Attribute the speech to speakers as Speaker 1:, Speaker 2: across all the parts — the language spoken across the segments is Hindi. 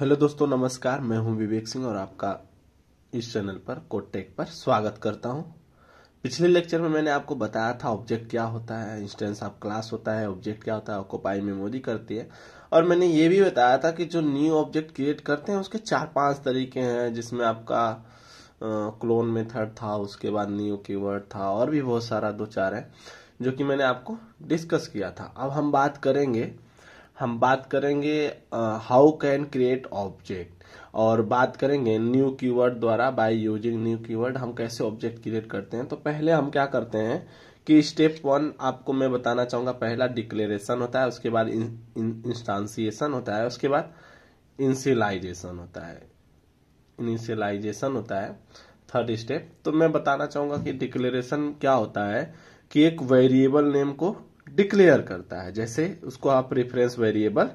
Speaker 1: हेलो दोस्तों नमस्कार मैं हूं विवेक सिंह और आपका इस चैनल पर कोटेक पर स्वागत करता हूं पिछले लेक्चर में मैंने आपको बताया था ऑब्जेक्ट क्या होता है इंस्टेंस ऑफ क्लास होता है ऑब्जेक्ट क्या होता है पाई मेमोरी करती है और मैंने ये भी बताया था कि जो न्यू ऑब्जेक्ट क्रिएट करते हैं उसके चार पांच तरीके हैं जिसमें आपका क्लोन मेथड था उसके बाद न्यू कीवर्ड था और भी बहुत सारा दो चार है जो कि मैंने आपको डिस्कस किया था अब हम बात करेंगे हम बात करेंगे हाउ कैन क्रिएट ऑब्जेक्ट और बात करेंगे न्यू कीवर्ड द्वारा बाय यूजिंग न्यू कीवर्ड हम कैसे ऑब्जेक्ट क्रिएट करते हैं तो पहले हम क्या करते हैं कि स्टेप वन आपको मैं बताना चाहूंगा पहला डिक्लेरेशन होता है उसके बाद इंस्टांसिएशन होता है उसके बाद इंसिलाइजेशन होता है इनिशियलाइजेशन होता है थर्ड स्टेप तो मैं बताना चाहूंगा कि डिक्लेरेशन क्या होता है कि एक वेरिएबल नेम को डिक्लेयर करता है जैसे उसको आप रेफरेंस वेरिएबल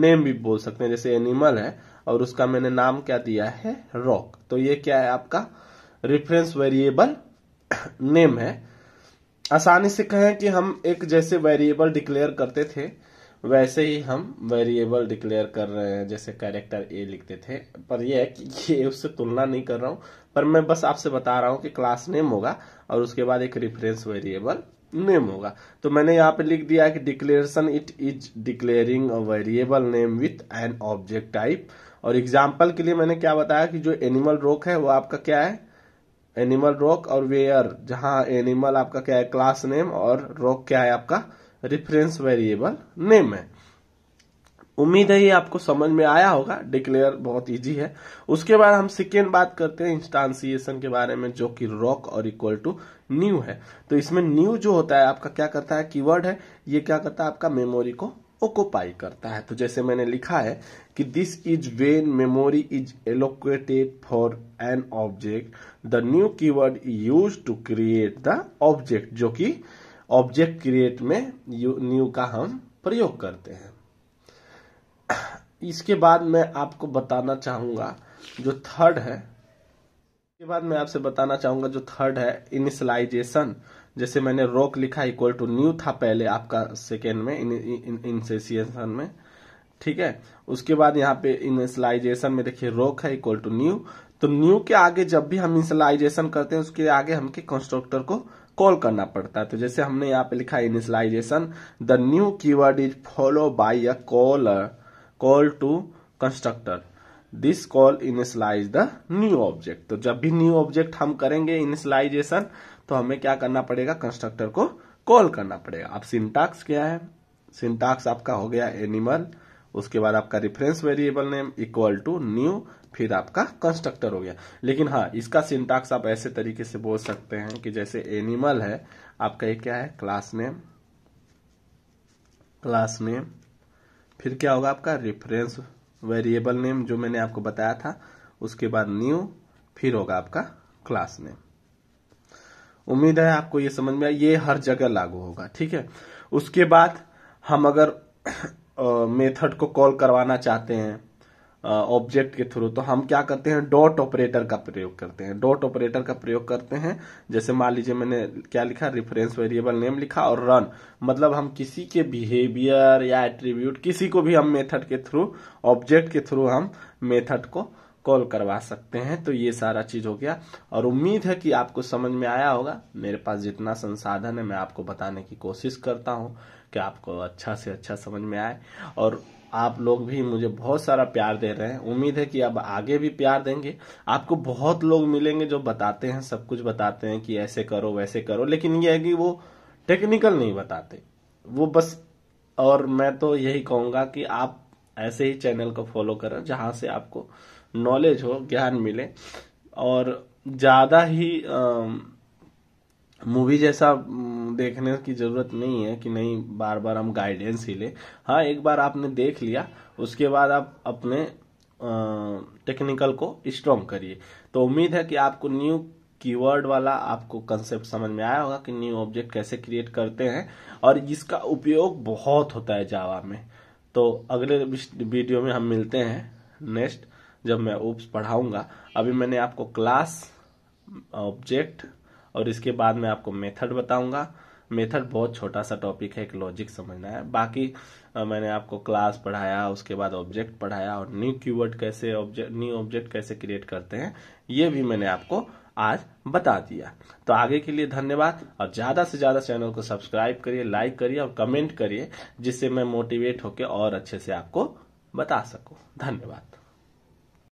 Speaker 1: नेम भी बोल सकते हैं जैसे एनिमल है और उसका मैंने नाम क्या दिया है रॉक तो ये क्या है आपका रेफरेंस वेरिएबल नेम है आसानी से कहें कि हम एक जैसे वेरिएबल डिक्लेयर करते थे वैसे ही हम वेरिएबल डिक्लेयर कर रहे हैं जैसे कैरेक्टर ए लिखते थे पर यह है कि ये उससे तुलना नहीं कर रहा हूं पर मैं बस आपसे बता रहा हूँ कि क्लास नेम होगा और उसके बाद एक रेफरेंस वेरिएबल नेम होगा तो मैंने यहाँ पे लिख दिया है कि declaration it is declaring a variable name with an object type और एग्जाम्पल के लिए मैंने क्या बताया कि जो एनिमल रॉक है वो आपका क्या है एनिमल रॉक और वेयर जहां एनिमल आपका क्या है क्लास नेम और रॉक क्या है आपका रिफरेंस वेरिएबल नेम है उम्मीद है ये आपको समझ में आया होगा डिक्लेयर बहुत इजी है उसके बाद हम सेकेंड बात करते हैं इंस्टांसिएशन के बारे में जो कि रॉक और इक्वल टू न्यू है तो इसमें न्यू जो होता है आपका क्या करता है कीवर्ड है ये क्या करता है आपका मेमोरी को ओकोपाई करता है तो जैसे मैंने लिखा है कि this is when memory is allocated for an object the new keyword use to create the object जो कि ऑब्जेक्ट क्रिएट में न्यू का हम प्रयोग करते हैं इसके बाद मैं आपको बताना चाहूंगा जो थर्ड है इसके बाद मैं आपसे बताना चाहूंगा जो थर्ड है इनिशलाइजेशन जैसे मैंने रोक लिखा इक्वल टू न्यू था पहले आपका सेकेंड में इनिशिएशन इन, में ठीक है उसके बाद यहाँ पे इनिशलाइजेशन में देखिए रोक है इक्वल टू न्यू तो न्यू के आगे जब भी हम इनिशलाइजेशन करते हैं उसके आगे हमके कंस्ट्रक्टर को कॉल करना पड़ता है तो जैसे हमने यहाँ पे लिखा initialization the new keyword is follow by a caller call to constructor this call initialize the new object तो जब भी न्यू ऑब्जेक्ट हम करेंगे इनिशलाइजेशन तो हमें क्या करना पड़ेगा कंस्ट्रक्टर को कॉल करना पड़ेगा अब सिंटैक्स क्या है सिंटैक्स आपका हो गया एनिमल उसके बाद आपका reference variable name equal to new फिर आपका कंस्ट्रक्टर हो गया लेकिन हाँ इसका सिंटैक्स आप ऐसे तरीके से बोल सकते हैं कि जैसे एनिमल है आपका ये क्या है क्लास नेम क्लास नेम फिर क्या होगा आपका रेफरेंस वेरिएबल नेम जो मैंने आपको बताया था उसके बाद न्यू फिर होगा आपका क्लास नेम उम्मीद है आपको ये समझ में आया ये हर जगह लागू होगा ठीक है उसके बाद हम अगर मेथड को कॉल करवाना चाहते हैं ऑब्जेक्ट के थ्रू तो हम क्या करते हैं डॉट ऑपरेटर का प्रयोग करते हैं डॉट ऑपरेटर का प्रयोग करते हैं जैसे मान लीजिए मैंने क्या लिखा रिफरेंस वेरिएबल नेम लिखा और रन मतलब हम किसी के बिहेवियर या एट्रीब्यूट किसी को भी हम मेथड के थ्रू ऑब्जेक्ट के थ्रू हम मेथड को कॉल करवा सकते हैं तो ये सारा चीज हो गया और उम्मीद है कि आपको समझ में आया होगा मेरे पास जितना संसाधन है मैं आपको बताने की कोशिश करता हूँ कि आपको अच्छा से अच्छा समझ में आए और आप लोग भी मुझे बहुत सारा प्यार दे रहे हैं उम्मीद है कि अब आगे भी प्यार देंगे आपको बहुत लोग मिलेंगे जो बताते हैं सब कुछ बताते हैं कि ऐसे करो वैसे करो लेकिन यह है कि वो टेक्निकल नहीं बताते वो बस और मैं तो यही कहूंगा कि आप ऐसे ही चैनल को फॉलो करें जहां से आपको नॉलेज हो ज्ञान मिले और ज़्यादा ही आ, मूवी जैसा हम्म, देखने की ज़रूरत नहीं है कि नहीं बार बार हम गाइडेंस ही लें हाँ एक बार आपने देख लिया उसके बाद आप अपने टेक्निकल को स्ट्रॉन्ग करिए तो उम्मीद है कि आपको न्यू कीवर्ड वाला आपको कंसेप्ट समझ में आया होगा कि न्यू ऑब्जेक्ट कैसे क्रिएट करते हैं और इसका उपयोग बहुत होता है जावा में तो अगले वीडियो में हम मिलते हैं नेक्स्ट जब मैं ओप्स पढ़ाऊंगा अभी मैंने आपको क्लास ऑब्जेक्ट और इसके बाद मैं आपको मेथड बताऊंगा मेथड बहुत छोटा सा टॉपिक है एक लॉजिक समझना है बाकी आ, मैंने आपको क्लास पढ़ाया उसके बाद ऑब्जेक्ट पढ़ाया और न्यू कीवर्ड कैसे ऑब्जेक्ट न्यू ऑब्जेक्ट कैसे क्रिएट करते हैं ये भी मैंने आपको आज बता दिया तो आगे के लिए धन्यवाद और ज़्यादा से ज़्यादा चैनल को सब्सक्राइब करिए लाइक करिए और कमेंट करिए जिससे मैं मोटिवेट होकर और अच्छे से आपको बता सकूँ धन्यवाद